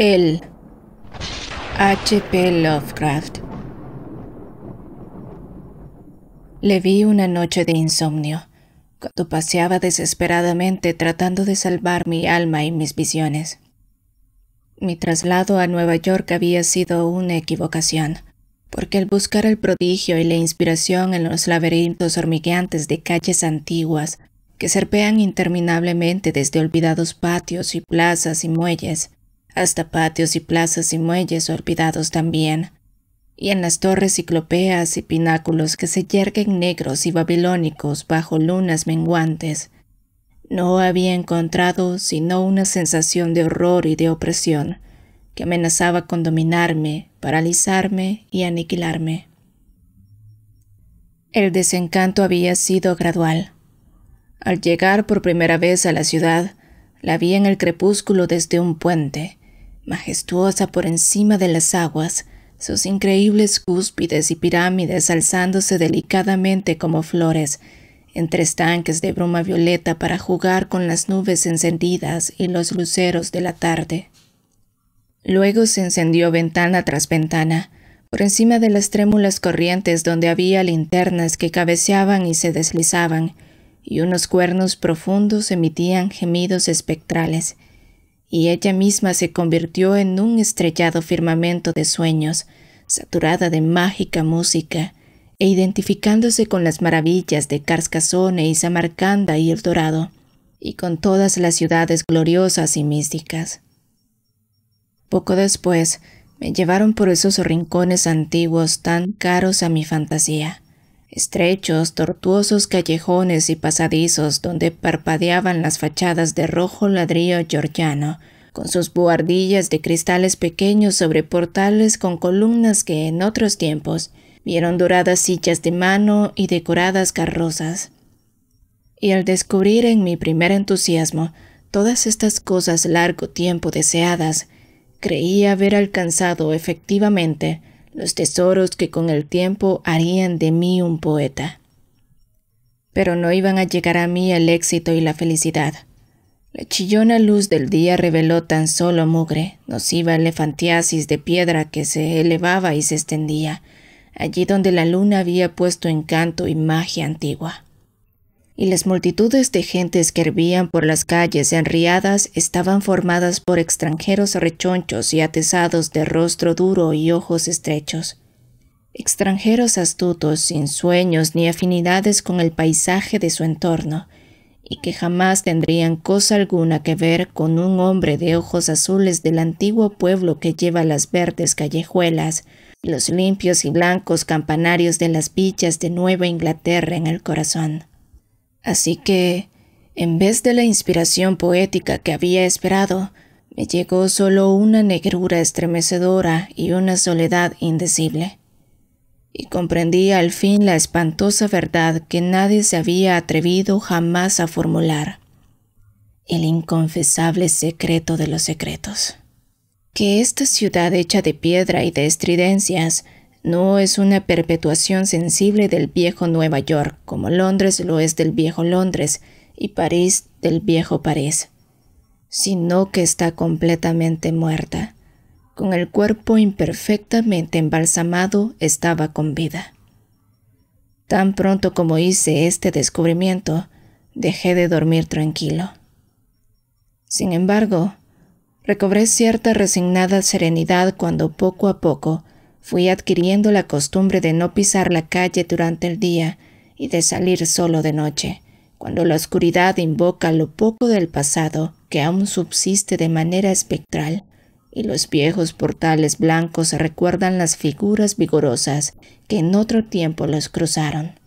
el H.P. Lovecraft. Le vi una noche de insomnio, cuando paseaba desesperadamente tratando de salvar mi alma y mis visiones. Mi traslado a Nueva York había sido una equivocación, porque al buscar el prodigio y la inspiración en los laberintos hormigueantes de calles antiguas que serpean interminablemente desde olvidados patios y plazas y muelles, hasta patios y plazas y muelles olvidados también, y en las torres ciclopeas y pináculos que se yerguen negros y babilónicos bajo lunas menguantes, no había encontrado sino una sensación de horror y de opresión que amenazaba con dominarme, paralizarme y aniquilarme. El desencanto había sido gradual. Al llegar por primera vez a la ciudad, la vi en el crepúsculo desde un puente, majestuosa por encima de las aguas, sus increíbles cúspides y pirámides alzándose delicadamente como flores, entre estanques de bruma violeta para jugar con las nubes encendidas y los luceros de la tarde. Luego se encendió ventana tras ventana, por encima de las trémulas corrientes donde había linternas que cabeceaban y se deslizaban, y unos cuernos profundos emitían gemidos espectrales, y ella misma se convirtió en un estrellado firmamento de sueños, saturada de mágica música, e identificándose con las maravillas de Carcassonne y Samarcanda y El Dorado, y con todas las ciudades gloriosas y místicas. Poco después, me llevaron por esos rincones antiguos tan caros a mi fantasía. Estrechos, tortuosos callejones y pasadizos donde parpadeaban las fachadas de rojo ladrillo georgiano, con sus buhardillas de cristales pequeños sobre portales con columnas que en otros tiempos vieron doradas sillas de mano y decoradas carrozas. Y al descubrir en mi primer entusiasmo todas estas cosas largo tiempo deseadas, creí haber alcanzado efectivamente los tesoros que con el tiempo harían de mí un poeta. Pero no iban a llegar a mí el éxito y la felicidad. La chillona luz del día reveló tan solo mugre, nociva elefantiasis de piedra que se elevaba y se extendía, allí donde la luna había puesto encanto y magia antigua y las multitudes de gentes que hervían por las calles enriadas estaban formadas por extranjeros rechonchos y atesados de rostro duro y ojos estrechos. Extranjeros astutos, sin sueños ni afinidades con el paisaje de su entorno, y que jamás tendrían cosa alguna que ver con un hombre de ojos azules del antiguo pueblo que lleva las verdes callejuelas, los limpios y blancos campanarios de las villas de Nueva Inglaterra en el corazón. Así que, en vez de la inspiración poética que había esperado, me llegó solo una negrura estremecedora y una soledad indecible. Y comprendí al fin la espantosa verdad que nadie se había atrevido jamás a formular. El inconfesable secreto de los secretos. Que esta ciudad hecha de piedra y de estridencias no es una perpetuación sensible del viejo Nueva York, como Londres lo es del viejo Londres y París del viejo París, sino que está completamente muerta. Con el cuerpo imperfectamente embalsamado estaba con vida. Tan pronto como hice este descubrimiento, dejé de dormir tranquilo. Sin embargo, recobré cierta resignada serenidad cuando poco a poco Fui adquiriendo la costumbre de no pisar la calle durante el día y de salir solo de noche, cuando la oscuridad invoca lo poco del pasado que aún subsiste de manera espectral, y los viejos portales blancos recuerdan las figuras vigorosas que en otro tiempo los cruzaron.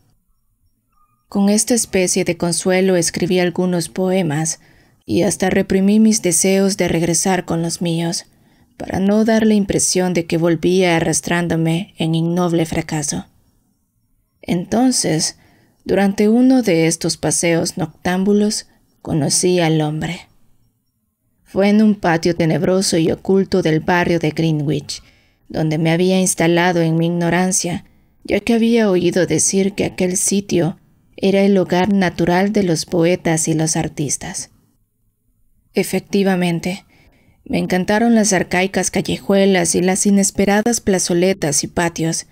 Con esta especie de consuelo escribí algunos poemas, y hasta reprimí mis deseos de regresar con los míos, para no dar la impresión de que volvía arrastrándome en ignoble fracaso. Entonces, durante uno de estos paseos noctámbulos, conocí al hombre. Fue en un patio tenebroso y oculto del barrio de Greenwich, donde me había instalado en mi ignorancia, ya que había oído decir que aquel sitio era el hogar natural de los poetas y los artistas. Efectivamente, me encantaron las arcaicas callejuelas y las inesperadas plazoletas y patios,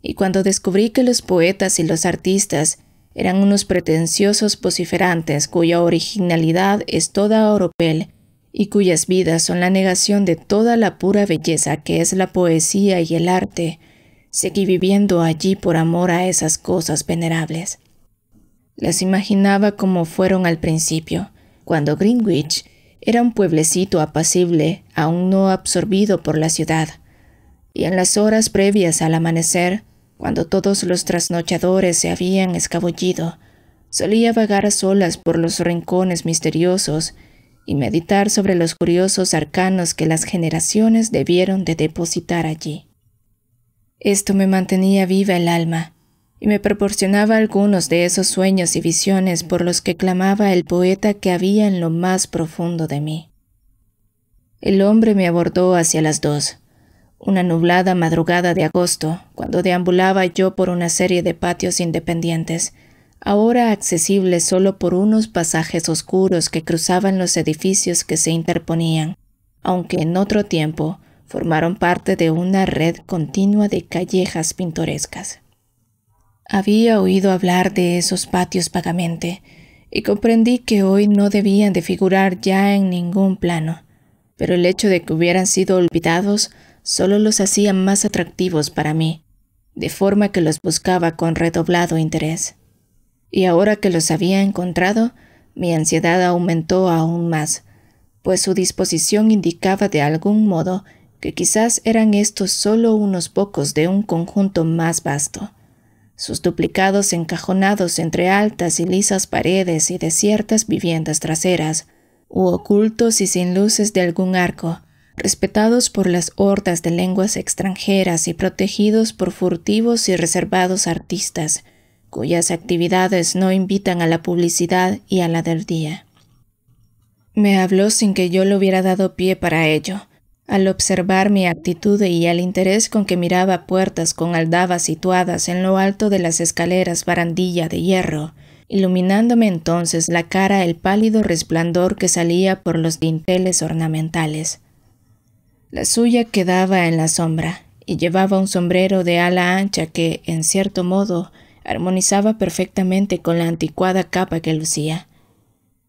y cuando descubrí que los poetas y los artistas eran unos pretenciosos vociferantes cuya originalidad es toda oropel y cuyas vidas son la negación de toda la pura belleza que es la poesía y el arte, seguí viviendo allí por amor a esas cosas venerables. Las imaginaba como fueron al principio, cuando Greenwich era un pueblecito apacible, aún no absorbido por la ciudad, y en las horas previas al amanecer, cuando todos los trasnochadores se habían escabullido, solía vagar a solas por los rincones misteriosos y meditar sobre los curiosos arcanos que las generaciones debieron de depositar allí. Esto me mantenía viva el alma, me proporcionaba algunos de esos sueños y visiones por los que clamaba el poeta que había en lo más profundo de mí. El hombre me abordó hacia las dos, una nublada madrugada de agosto, cuando deambulaba yo por una serie de patios independientes, ahora accesibles solo por unos pasajes oscuros que cruzaban los edificios que se interponían, aunque en otro tiempo formaron parte de una red continua de callejas pintorescas. Había oído hablar de esos patios vagamente y comprendí que hoy no debían de figurar ya en ningún plano, pero el hecho de que hubieran sido olvidados solo los hacía más atractivos para mí, de forma que los buscaba con redoblado interés. Y ahora que los había encontrado, mi ansiedad aumentó aún más, pues su disposición indicaba de algún modo que quizás eran estos solo unos pocos de un conjunto más vasto sus duplicados encajonados entre altas y lisas paredes y desiertas viviendas traseras, u ocultos y sin luces de algún arco, respetados por las hordas de lenguas extranjeras y protegidos por furtivos y reservados artistas, cuyas actividades no invitan a la publicidad y a la del día. Me habló sin que yo le hubiera dado pie para ello, al observar mi actitud y al interés con que miraba puertas con aldabas situadas en lo alto de las escaleras barandilla de hierro, iluminándome entonces la cara el pálido resplandor que salía por los dinteles ornamentales. La suya quedaba en la sombra, y llevaba un sombrero de ala ancha que, en cierto modo, armonizaba perfectamente con la anticuada capa que lucía.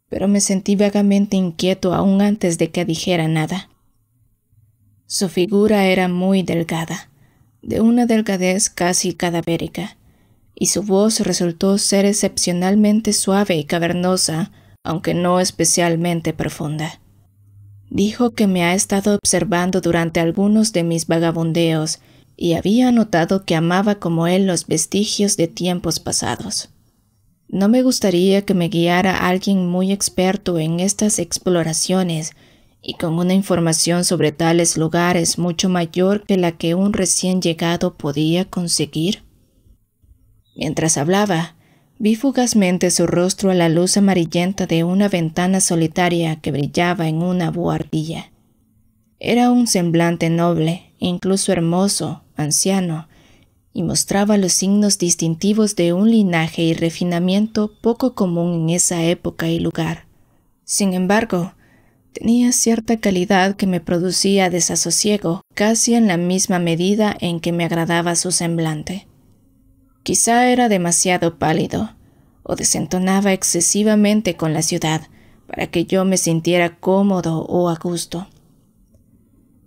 Pero me sentí vagamente inquieto aún antes de que dijera nada. Su figura era muy delgada, de una delgadez casi cadavérica, y su voz resultó ser excepcionalmente suave y cavernosa, aunque no especialmente profunda. Dijo que me ha estado observando durante algunos de mis vagabundeos y había notado que amaba como él los vestigios de tiempos pasados. No me gustaría que me guiara alguien muy experto en estas exploraciones y con una información sobre tales lugares mucho mayor que la que un recién llegado podía conseguir. Mientras hablaba, vi fugazmente su rostro a la luz amarillenta de una ventana solitaria que brillaba en una buhardilla. Era un semblante noble, incluso hermoso, anciano, y mostraba los signos distintivos de un linaje y refinamiento poco común en esa época y lugar. Sin embargo, Tenía cierta calidad que me producía desasosiego, casi en la misma medida en que me agradaba su semblante. Quizá era demasiado pálido, o desentonaba excesivamente con la ciudad, para que yo me sintiera cómodo o a gusto.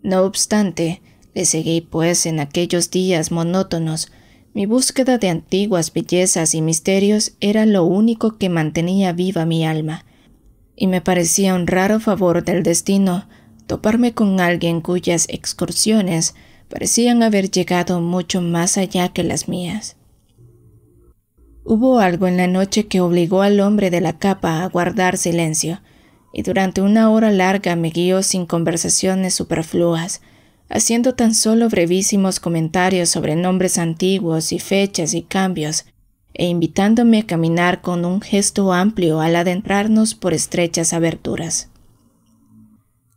No obstante, le seguí pues en aquellos días monótonos, mi búsqueda de antiguas bellezas y misterios era lo único que mantenía viva mi alma, y me parecía un raro favor del destino toparme con alguien cuyas excursiones parecían haber llegado mucho más allá que las mías. Hubo algo en la noche que obligó al hombre de la capa a guardar silencio, y durante una hora larga me guió sin conversaciones superfluas, haciendo tan solo brevísimos comentarios sobre nombres antiguos y fechas y cambios e invitándome a caminar con un gesto amplio al adentrarnos por estrechas aberturas.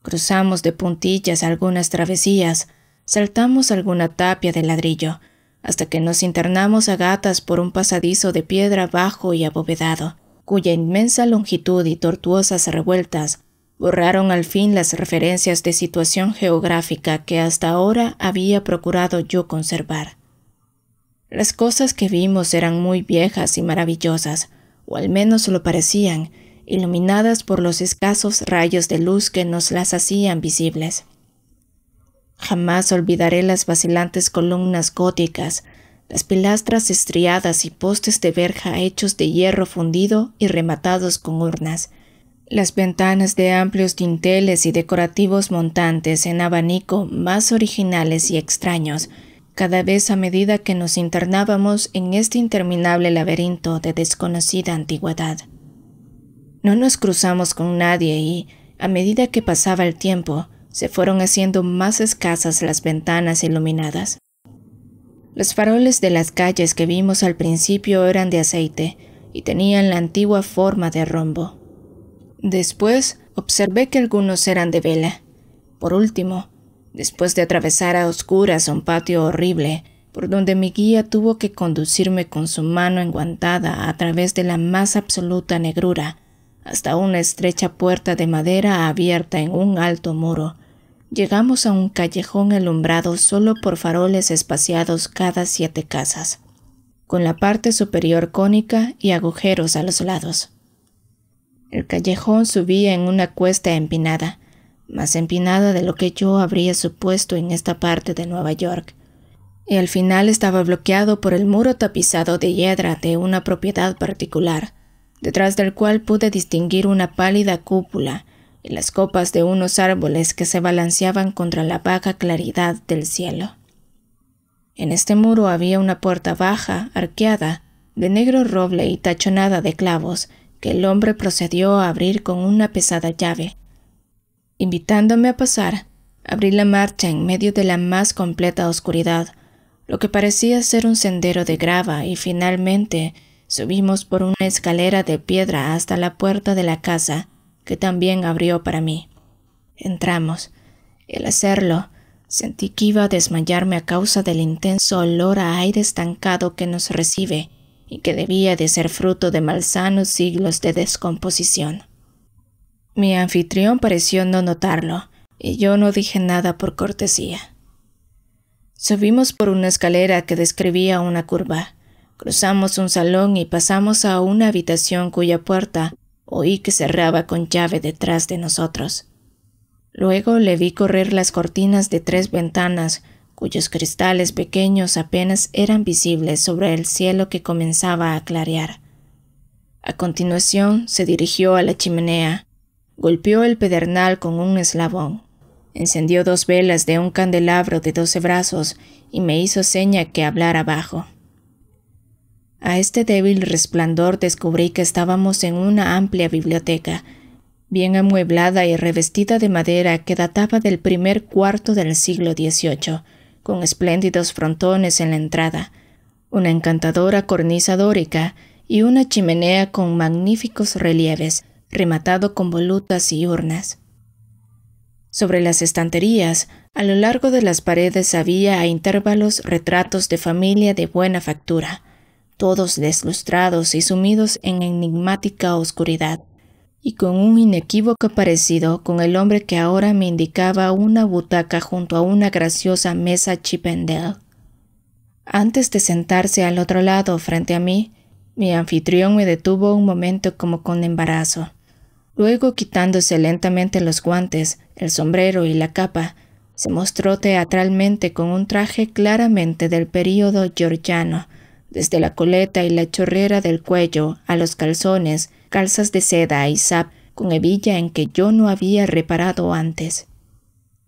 Cruzamos de puntillas algunas travesías, saltamos alguna tapia de ladrillo, hasta que nos internamos a gatas por un pasadizo de piedra bajo y abovedado, cuya inmensa longitud y tortuosas revueltas borraron al fin las referencias de situación geográfica que hasta ahora había procurado yo conservar. Las cosas que vimos eran muy viejas y maravillosas, o al menos lo parecían, iluminadas por los escasos rayos de luz que nos las hacían visibles. Jamás olvidaré las vacilantes columnas góticas, las pilastras estriadas y postes de verja hechos de hierro fundido y rematados con urnas, las ventanas de amplios dinteles y decorativos montantes en abanico más originales y extraños, cada vez a medida que nos internábamos en este interminable laberinto de desconocida antigüedad. No nos cruzamos con nadie y, a medida que pasaba el tiempo, se fueron haciendo más escasas las ventanas iluminadas. Los faroles de las calles que vimos al principio eran de aceite y tenían la antigua forma de rombo. Después observé que algunos eran de vela. Por último, después de atravesar a oscuras un patio horrible, por donde mi guía tuvo que conducirme con su mano enguantada a través de la más absoluta negrura, hasta una estrecha puerta de madera abierta en un alto muro. Llegamos a un callejón alumbrado solo por faroles espaciados cada siete casas, con la parte superior cónica y agujeros a los lados. El callejón subía en una cuesta empinada, más empinada de lo que yo habría supuesto en esta parte de Nueva York, y al final estaba bloqueado por el muro tapizado de hiedra de una propiedad particular, detrás del cual pude distinguir una pálida cúpula y las copas de unos árboles que se balanceaban contra la vaga claridad del cielo. En este muro había una puerta baja, arqueada, de negro roble y tachonada de clavos, que el hombre procedió a abrir con una pesada llave, invitándome a pasar. Abrí la marcha en medio de la más completa oscuridad, lo que parecía ser un sendero de grava y finalmente subimos por una escalera de piedra hasta la puerta de la casa, que también abrió para mí. Entramos. El hacerlo, sentí que iba a desmayarme a causa del intenso olor a aire estancado que nos recibe y que debía de ser fruto de malsanos siglos de descomposición. Mi anfitrión pareció no notarlo, y yo no dije nada por cortesía. Subimos por una escalera que describía una curva. Cruzamos un salón y pasamos a una habitación cuya puerta oí que cerraba con llave detrás de nosotros. Luego le vi correr las cortinas de tres ventanas cuyos cristales pequeños apenas eran visibles sobre el cielo que comenzaba a clarear. A continuación se dirigió a la chimenea, Golpeó el pedernal con un eslabón. Encendió dos velas de un candelabro de doce brazos y me hizo seña que hablara abajo. A este débil resplandor descubrí que estábamos en una amplia biblioteca, bien amueblada y revestida de madera que databa del primer cuarto del siglo XVIII, con espléndidos frontones en la entrada, una encantadora cornisa dórica y una chimenea con magníficos relieves rematado con volutas y urnas. Sobre las estanterías, a lo largo de las paredes había a intervalos retratos de familia de buena factura, todos deslustrados y sumidos en enigmática oscuridad, y con un inequívoco parecido con el hombre que ahora me indicaba una butaca junto a una graciosa mesa Chippendale. Antes de sentarse al otro lado frente a mí, mi anfitrión me detuvo un momento como con embarazo. Luego, quitándose lentamente los guantes, el sombrero y la capa, se mostró teatralmente con un traje claramente del período georgiano, desde la coleta y la chorrera del cuello a los calzones, calzas de seda y zap con hebilla en que yo no había reparado antes.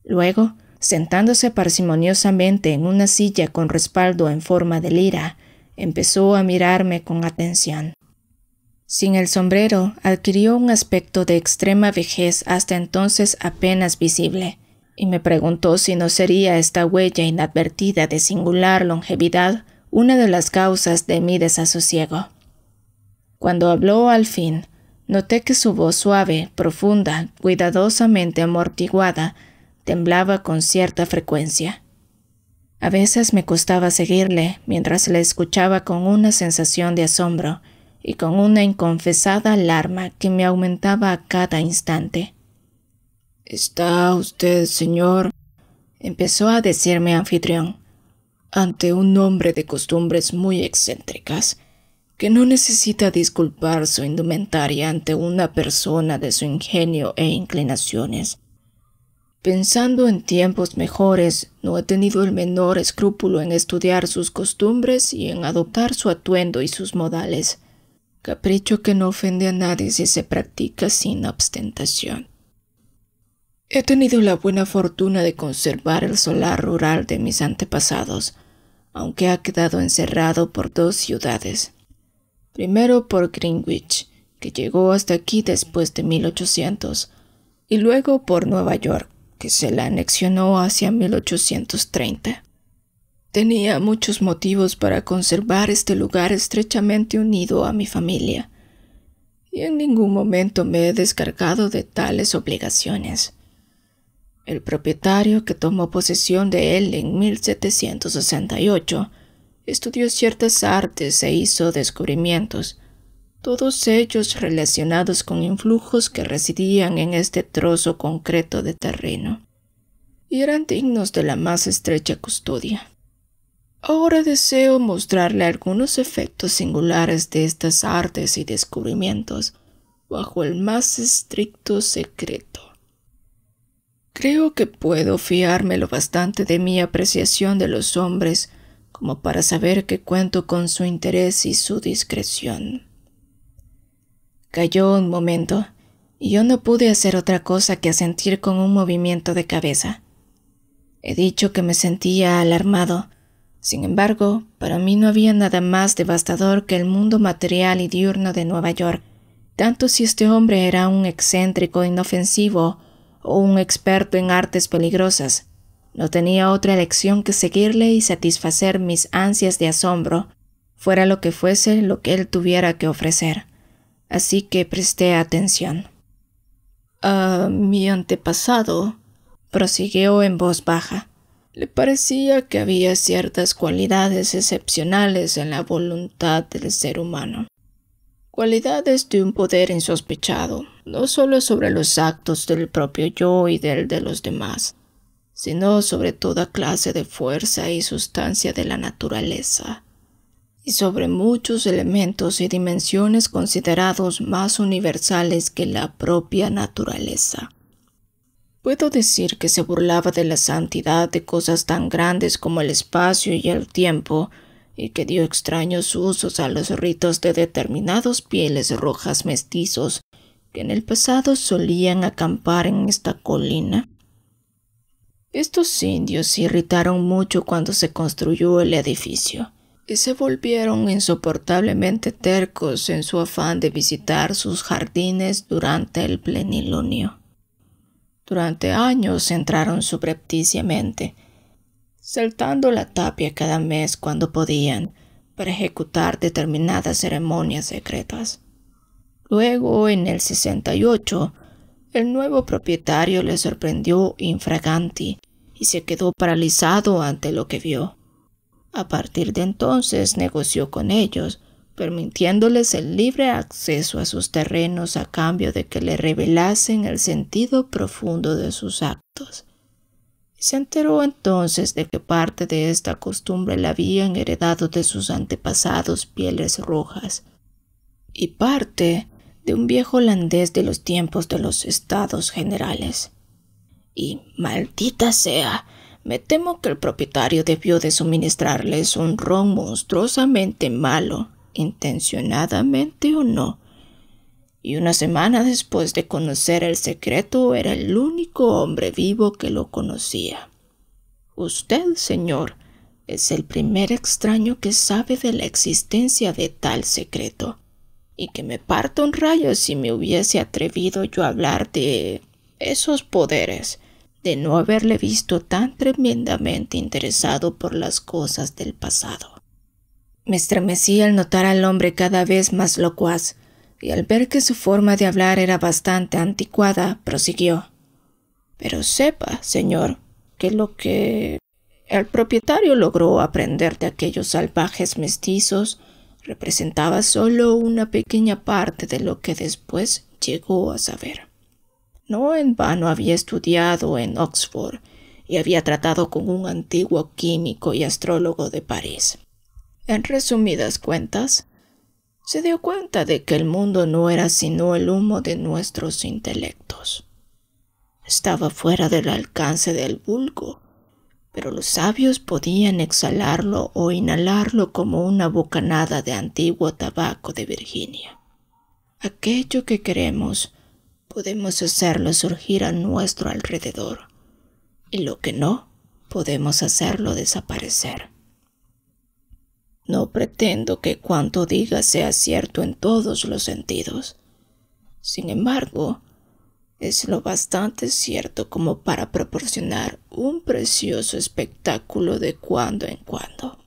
Luego, sentándose parsimoniosamente en una silla con respaldo en forma de lira, empezó a mirarme con atención. Sin el sombrero, adquirió un aspecto de extrema vejez hasta entonces apenas visible, y me preguntó si no sería esta huella inadvertida de singular longevidad una de las causas de mi desasosiego. Cuando habló al fin, noté que su voz suave, profunda, cuidadosamente amortiguada, temblaba con cierta frecuencia. A veces me costaba seguirle mientras le escuchaba con una sensación de asombro, y con una inconfesada alarma que me aumentaba a cada instante. Está usted, señor, empezó a decirme anfitrión, ante un hombre de costumbres muy excéntricas, que no necesita disculpar su indumentaria ante una persona de su ingenio e inclinaciones. Pensando en tiempos mejores, no he tenido el menor escrúpulo en estudiar sus costumbres y en adoptar su atuendo y sus modales capricho que no ofende a nadie si se practica sin obstentación. He tenido la buena fortuna de conservar el solar rural de mis antepasados, aunque ha quedado encerrado por dos ciudades. Primero por Greenwich, que llegó hasta aquí después de 1800, y luego por Nueva York, que se la anexionó hacia 1830. Tenía muchos motivos para conservar este lugar estrechamente unido a mi familia, y en ningún momento me he descargado de tales obligaciones. El propietario que tomó posesión de él en 1768 estudió ciertas artes e hizo descubrimientos, todos ellos relacionados con influjos que residían en este trozo concreto de terreno, y eran dignos de la más estrecha custodia. Ahora deseo mostrarle algunos efectos singulares de estas artes y descubrimientos bajo el más estricto secreto. Creo que puedo fiarme lo bastante de mi apreciación de los hombres como para saber que cuento con su interés y su discreción. Cayó un momento y yo no pude hacer otra cosa que asentir con un movimiento de cabeza. He dicho que me sentía alarmado sin embargo, para mí no había nada más devastador que el mundo material y diurno de Nueva York, tanto si este hombre era un excéntrico inofensivo o un experto en artes peligrosas. No tenía otra elección que seguirle y satisfacer mis ansias de asombro, fuera lo que fuese lo que él tuviera que ofrecer. Así que presté atención. A ah, mi antepasado, prosiguió en voz baja le parecía que había ciertas cualidades excepcionales en la voluntad del ser humano, cualidades de un poder insospechado, no solo sobre los actos del propio yo y del de los demás, sino sobre toda clase de fuerza y sustancia de la naturaleza, y sobre muchos elementos y dimensiones considerados más universales que la propia naturaleza. Puedo decir que se burlaba de la santidad de cosas tan grandes como el espacio y el tiempo, y que dio extraños usos a los ritos de determinados pieles rojas mestizos que en el pasado solían acampar en esta colina. Estos indios se irritaron mucho cuando se construyó el edificio y se volvieron insoportablemente tercos en su afán de visitar sus jardines durante el plenilunio durante años entraron subrepticiamente, saltando la tapia cada mes cuando podían para ejecutar determinadas ceremonias secretas. Luego, en el 68, el nuevo propietario le sorprendió infraganti y se quedó paralizado ante lo que vio. A partir de entonces negoció con ellos permitiéndoles el libre acceso a sus terrenos a cambio de que le revelasen el sentido profundo de sus actos. Se enteró entonces de que parte de esta costumbre la habían heredado de sus antepasados pieles rojas y parte de un viejo holandés de los tiempos de los estados generales. Y maldita sea, me temo que el propietario debió de suministrarles un ron monstruosamente malo intencionadamente o no. Y una semana después de conocer el secreto era el único hombre vivo que lo conocía. Usted, señor, es el primer extraño que sabe de la existencia de tal secreto, y que me parta un rayo si me hubiese atrevido yo a hablar de esos poderes, de no haberle visto tan tremendamente interesado por las cosas del pasado. Me estremecí al notar al hombre cada vez más locuaz, y al ver que su forma de hablar era bastante anticuada, prosiguió. Pero sepa, señor, que lo que el propietario logró aprender de aquellos salvajes mestizos representaba solo una pequeña parte de lo que después llegó a saber. No en vano había estudiado en Oxford y había tratado con un antiguo químico y astrólogo de París. En resumidas cuentas, se dio cuenta de que el mundo no era sino el humo de nuestros intelectos. Estaba fuera del alcance del vulgo, pero los sabios podían exhalarlo o inhalarlo como una bocanada de antiguo tabaco de Virginia. Aquello que queremos podemos hacerlo surgir a nuestro alrededor, y lo que no podemos hacerlo desaparecer. No pretendo que cuanto diga sea cierto en todos los sentidos. Sin embargo, es lo bastante cierto como para proporcionar un precioso espectáculo de cuando en cuando.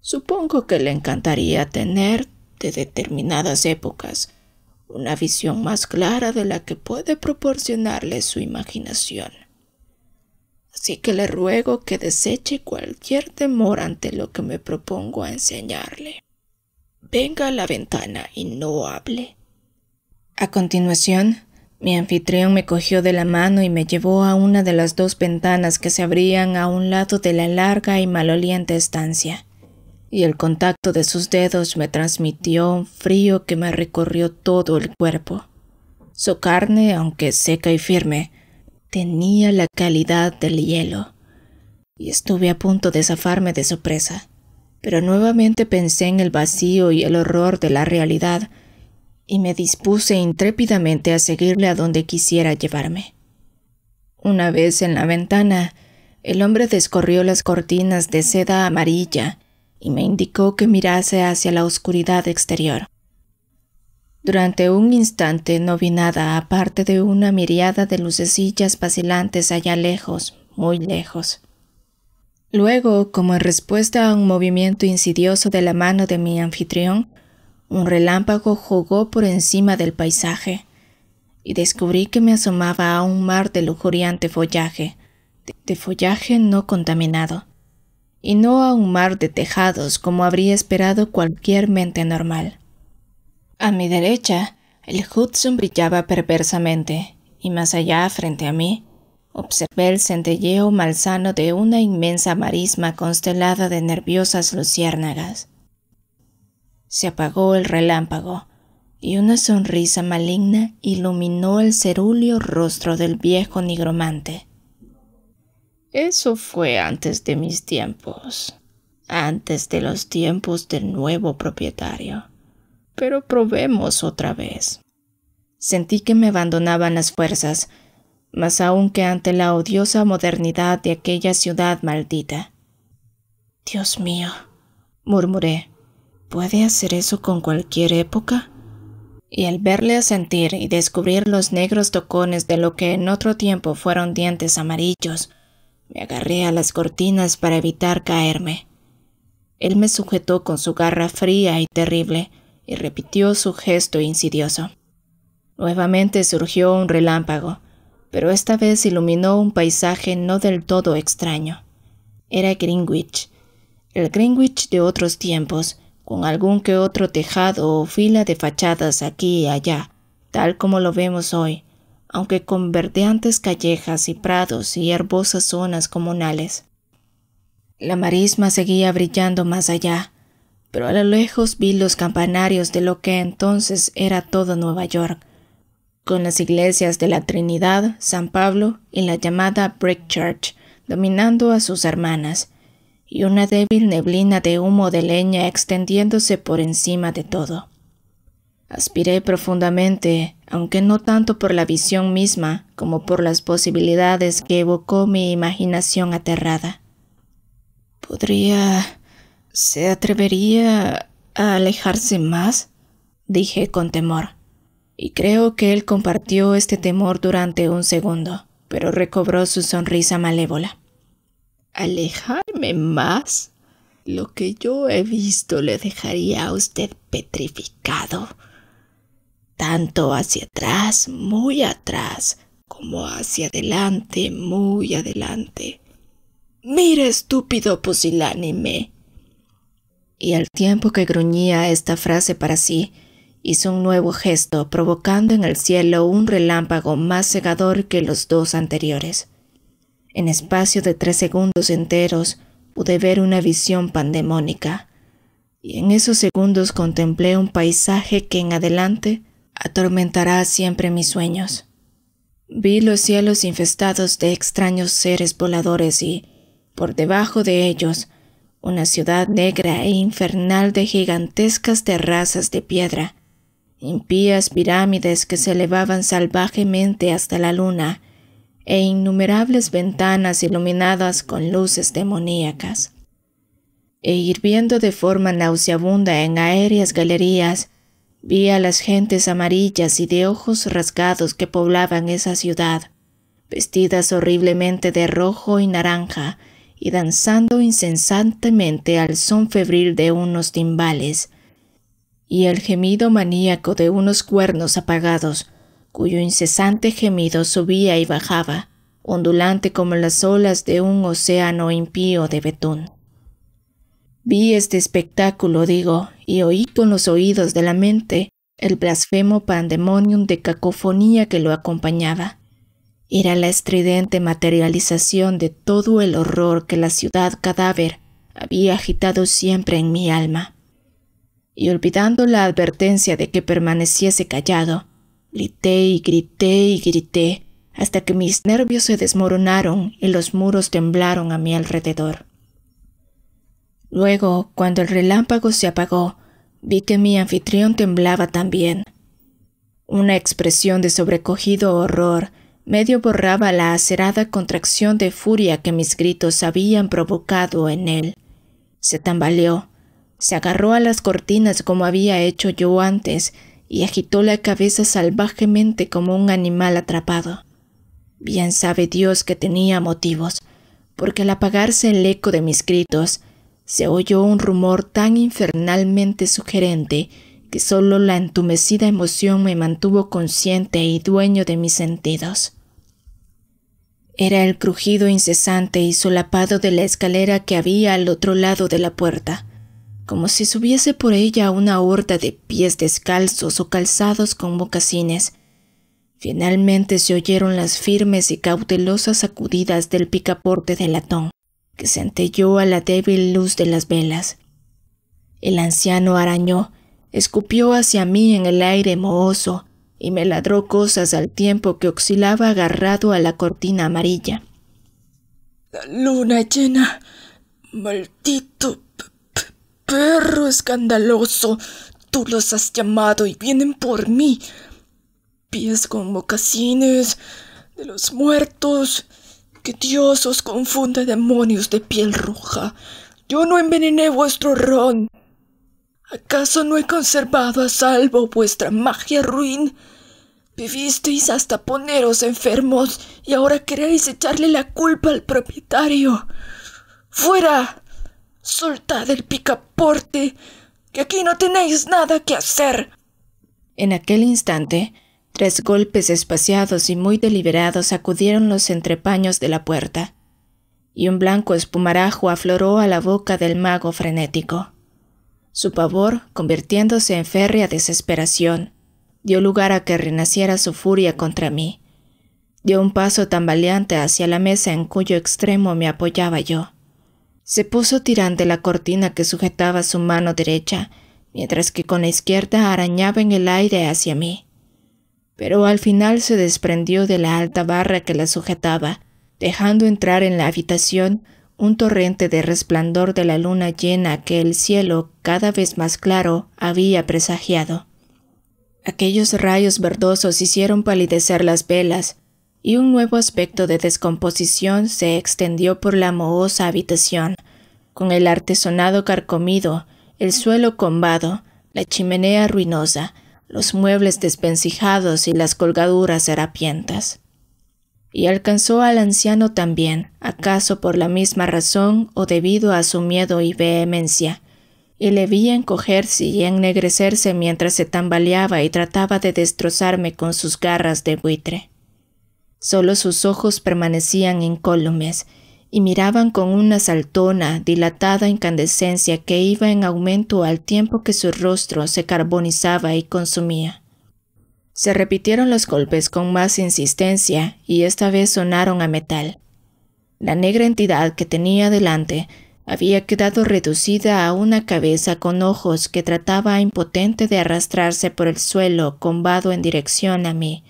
Supongo que le encantaría tener, de determinadas épocas, una visión más clara de la que puede proporcionarle su imaginación. Así que le ruego que deseche cualquier temor ante lo que me propongo a enseñarle. Venga a la ventana y no hable. A continuación, mi anfitrión me cogió de la mano y me llevó a una de las dos ventanas que se abrían a un lado de la larga y maloliente estancia, y el contacto de sus dedos me transmitió un frío que me recorrió todo el cuerpo. Su carne, aunque seca y firme, tenía la calidad del hielo, y estuve a punto de zafarme de sorpresa, pero nuevamente pensé en el vacío y el horror de la realidad, y me dispuse intrépidamente a seguirle a donde quisiera llevarme. Una vez en la ventana, el hombre descorrió las cortinas de seda amarilla y me indicó que mirase hacia la oscuridad exterior. Durante un instante no vi nada aparte de una miriada de lucecillas vacilantes allá lejos, muy lejos. Luego, como en respuesta a un movimiento insidioso de la mano de mi anfitrión, un relámpago jugó por encima del paisaje, y descubrí que me asomaba a un mar de lujuriante follaje, de follaje no contaminado, y no a un mar de tejados como habría esperado cualquier mente normal. A mi derecha, el Hudson brillaba perversamente, y más allá, frente a mí, observé el centelleo malsano de una inmensa marisma constelada de nerviosas luciérnagas. Se apagó el relámpago, y una sonrisa maligna iluminó el cerúleo rostro del viejo nigromante. Eso fue antes de mis tiempos, antes de los tiempos del nuevo propietario pero probemos otra vez. Sentí que me abandonaban las fuerzas, más aún que ante la odiosa modernidad de aquella ciudad maldita. Dios mío, murmuré, ¿puede hacer eso con cualquier época? Y al verle asentir y descubrir los negros tocones de lo que en otro tiempo fueron dientes amarillos, me agarré a las cortinas para evitar caerme. Él me sujetó con su garra fría y terrible, y repitió su gesto insidioso. Nuevamente surgió un relámpago, pero esta vez iluminó un paisaje no del todo extraño. Era Greenwich, el Greenwich de otros tiempos, con algún que otro tejado o fila de fachadas aquí y allá, tal como lo vemos hoy, aunque con verdeantes callejas y prados y herbosas zonas comunales. La marisma seguía brillando más allá, pero a lo lejos vi los campanarios de lo que entonces era todo Nueva York, con las iglesias de la Trinidad, San Pablo y la llamada Brick Church dominando a sus hermanas, y una débil neblina de humo de leña extendiéndose por encima de todo. Aspiré profundamente, aunque no tanto por la visión misma como por las posibilidades que evocó mi imaginación aterrada. Podría ¿Se atrevería a alejarse más? dije con temor. Y creo que él compartió este temor durante un segundo, pero recobró su sonrisa malévola. ¿Alejarme más? Lo que yo he visto le dejaría a usted petrificado. Tanto hacia atrás, muy atrás, como hacia adelante, muy adelante. Mira, estúpido pusilánime y al tiempo que gruñía esta frase para sí, hizo un nuevo gesto, provocando en el cielo un relámpago más cegador que los dos anteriores. En espacio de tres segundos enteros pude ver una visión pandemónica, y en esos segundos contemplé un paisaje que en adelante atormentará siempre mis sueños. Vi los cielos infestados de extraños seres voladores y, por debajo de ellos, una ciudad negra e infernal de gigantescas terrazas de piedra, impías pirámides que se elevaban salvajemente hasta la luna, e innumerables ventanas iluminadas con luces demoníacas. E hirviendo de forma nauseabunda en aéreas galerías, vi a las gentes amarillas y de ojos rasgados que poblaban esa ciudad, vestidas horriblemente de rojo y naranja, y danzando incesantemente al son febril de unos timbales y el gemido maníaco de unos cuernos apagados, cuyo incesante gemido subía y bajaba, ondulante como las olas de un océano impío de betún. Vi este espectáculo, digo, y oí con los oídos de la mente el blasfemo pandemonium de cacofonía que lo acompañaba era la estridente materialización de todo el horror que la ciudad cadáver había agitado siempre en mi alma. Y olvidando la advertencia de que permaneciese callado, grité y grité y grité hasta que mis nervios se desmoronaron y los muros temblaron a mi alrededor. Luego, cuando el relámpago se apagó, vi que mi anfitrión temblaba también. Una expresión de sobrecogido horror medio borraba la acerada contracción de furia que mis gritos habían provocado en él. Se tambaleó, se agarró a las cortinas como había hecho yo antes y agitó la cabeza salvajemente como un animal atrapado. Bien sabe Dios que tenía motivos, porque al apagarse el eco de mis gritos, se oyó un rumor tan infernalmente sugerente que solo la entumecida emoción me mantuvo consciente y dueño de mis sentidos. Era el crujido incesante y solapado de la escalera que había al otro lado de la puerta, como si subiese por ella una horda de pies descalzos o calzados con mocasines. Finalmente se oyeron las firmes y cautelosas sacudidas del picaporte de latón, que centelló a la débil luz de las velas. El anciano arañó, Escupió hacia mí en el aire mohoso y me ladró cosas al tiempo que oscilaba agarrado a la cortina amarilla. La luna llena. Maldito perro escandaloso. Tú los has llamado y vienen por mí. Pies con mocasines de los muertos. Que Dios os confunda, demonios de piel roja. Yo no envenené vuestro ron. ¿Acaso no he conservado a salvo vuestra magia ruin? Vivisteis hasta poneros enfermos y ahora queréis echarle la culpa al propietario. ¡Fuera! Soltad el picaporte, que aquí no tenéis nada que hacer. En aquel instante, tres golpes espaciados y muy deliberados acudieron los entrepaños de la puerta, y un blanco espumarajo afloró a la boca del mago frenético. Su pavor, convirtiéndose en férrea desesperación, dio lugar a que renaciera su furia contra mí. Dio un paso tambaleante hacia la mesa en cuyo extremo me apoyaba yo. Se puso tirante la cortina que sujetaba su mano derecha, mientras que con la izquierda arañaba en el aire hacia mí. Pero al final se desprendió de la alta barra que la sujetaba, dejando entrar en la habitación un torrente de resplandor de la luna llena que el cielo, cada vez más claro, había presagiado. Aquellos rayos verdosos hicieron palidecer las velas, y un nuevo aspecto de descomposición se extendió por la mohosa habitación, con el artesonado carcomido, el suelo combado, la chimenea ruinosa, los muebles despensijados y las colgaduras harapientas y alcanzó al anciano también, acaso por la misma razón o debido a su miedo y vehemencia, y le vi encogerse y ennegrecerse mientras se tambaleaba y trataba de destrozarme con sus garras de buitre. Solo sus ojos permanecían incólumes y miraban con una saltona, dilatada incandescencia que iba en aumento al tiempo que su rostro se carbonizaba y consumía. Se repitieron los golpes con más insistencia y esta vez sonaron a metal. La negra entidad que tenía delante había quedado reducida a una cabeza con ojos que trataba impotente de arrastrarse por el suelo combado en dirección a mí,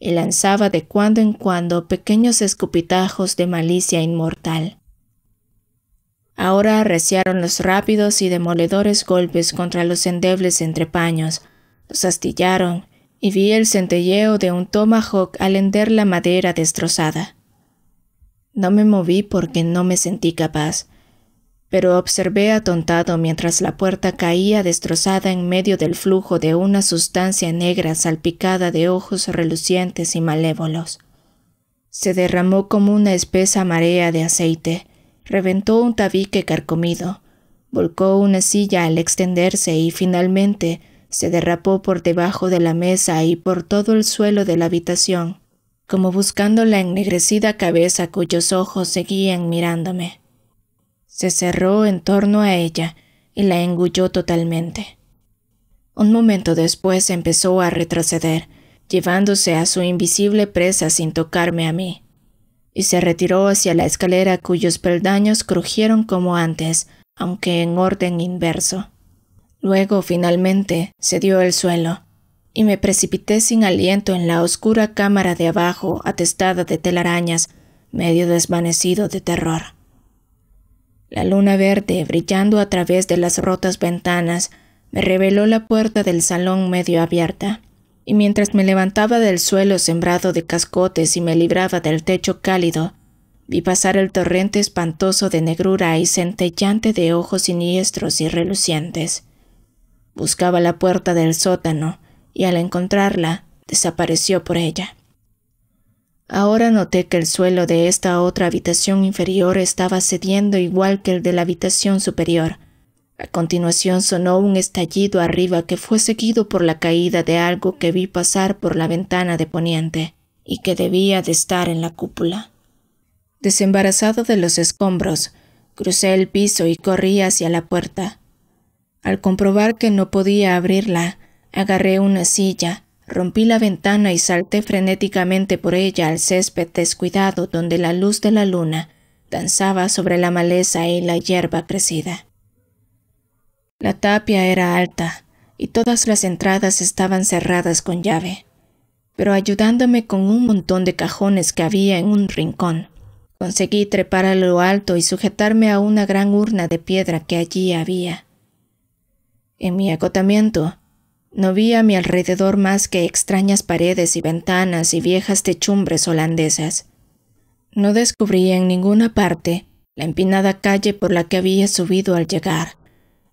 y lanzaba de cuando en cuando pequeños escupitajos de malicia inmortal. Ahora arreciaron los rápidos y demoledores golpes contra los endebles entrepaños, los astillaron y vi el centelleo de un tomahawk al hender la madera destrozada. No me moví porque no me sentí capaz, pero observé atontado mientras la puerta caía destrozada en medio del flujo de una sustancia negra salpicada de ojos relucientes y malévolos. Se derramó como una espesa marea de aceite, reventó un tabique carcomido, volcó una silla al extenderse y finalmente se derrapó por debajo de la mesa y por todo el suelo de la habitación, como buscando la ennegrecida cabeza cuyos ojos seguían mirándome. Se cerró en torno a ella y la engulló totalmente. Un momento después empezó a retroceder, llevándose a su invisible presa sin tocarme a mí, y se retiró hacia la escalera cuyos peldaños crujieron como antes, aunque en orden inverso. Luego, finalmente, cedió el suelo, y me precipité sin aliento en la oscura cámara de abajo atestada de telarañas, medio desvanecido de terror. La luna verde, brillando a través de las rotas ventanas, me reveló la puerta del salón medio abierta, y mientras me levantaba del suelo sembrado de cascotes y me libraba del techo cálido, vi pasar el torrente espantoso de negrura y centellante de ojos siniestros y relucientes. Buscaba la puerta del sótano y al encontrarla desapareció por ella. Ahora noté que el suelo de esta otra habitación inferior estaba cediendo igual que el de la habitación superior. A continuación sonó un estallido arriba que fue seguido por la caída de algo que vi pasar por la ventana de poniente y que debía de estar en la cúpula. Desembarazado de los escombros, crucé el piso y corrí hacia la puerta. Al comprobar que no podía abrirla, agarré una silla, rompí la ventana y salté frenéticamente por ella al césped descuidado donde la luz de la luna danzaba sobre la maleza y la hierba crecida. La tapia era alta y todas las entradas estaban cerradas con llave, pero ayudándome con un montón de cajones que había en un rincón, conseguí trepar a lo alto y sujetarme a una gran urna de piedra que allí había. En mi agotamiento, no vi a mi alrededor más que extrañas paredes y ventanas y viejas techumbres holandesas. No descubrí en ninguna parte la empinada calle por la que había subido al llegar,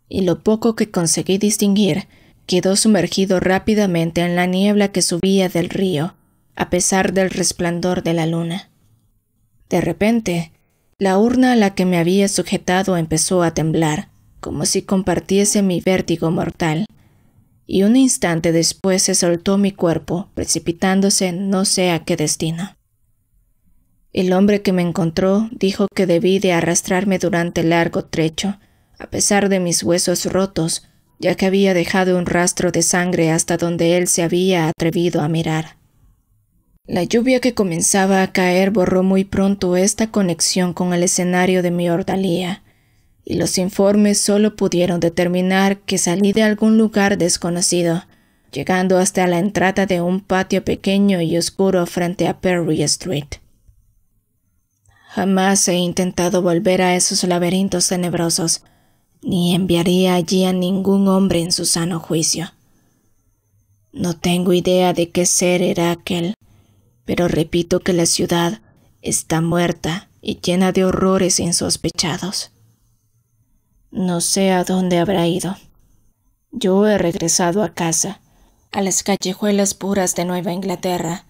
y lo poco que conseguí distinguir quedó sumergido rápidamente en la niebla que subía del río, a pesar del resplandor de la luna. De repente, la urna a la que me había sujetado empezó a temblar, como si compartiese mi vértigo mortal, y un instante después se soltó mi cuerpo, precipitándose no sé a qué destino. El hombre que me encontró dijo que debí de arrastrarme durante largo trecho, a pesar de mis huesos rotos, ya que había dejado un rastro de sangre hasta donde él se había atrevido a mirar. La lluvia que comenzaba a caer borró muy pronto esta conexión con el escenario de mi ordalía, y los informes solo pudieron determinar que salí de algún lugar desconocido, llegando hasta la entrada de un patio pequeño y oscuro frente a Perry Street. Jamás he intentado volver a esos laberintos tenebrosos, ni enviaría allí a ningún hombre en su sano juicio. No tengo idea de qué ser era aquel, pero repito que la ciudad está muerta y llena de horrores insospechados. No sé a dónde habrá ido. Yo he regresado a casa, a las callejuelas puras de Nueva Inglaterra,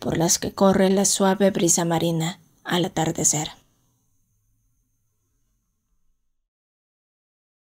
por las que corre la suave brisa marina al atardecer.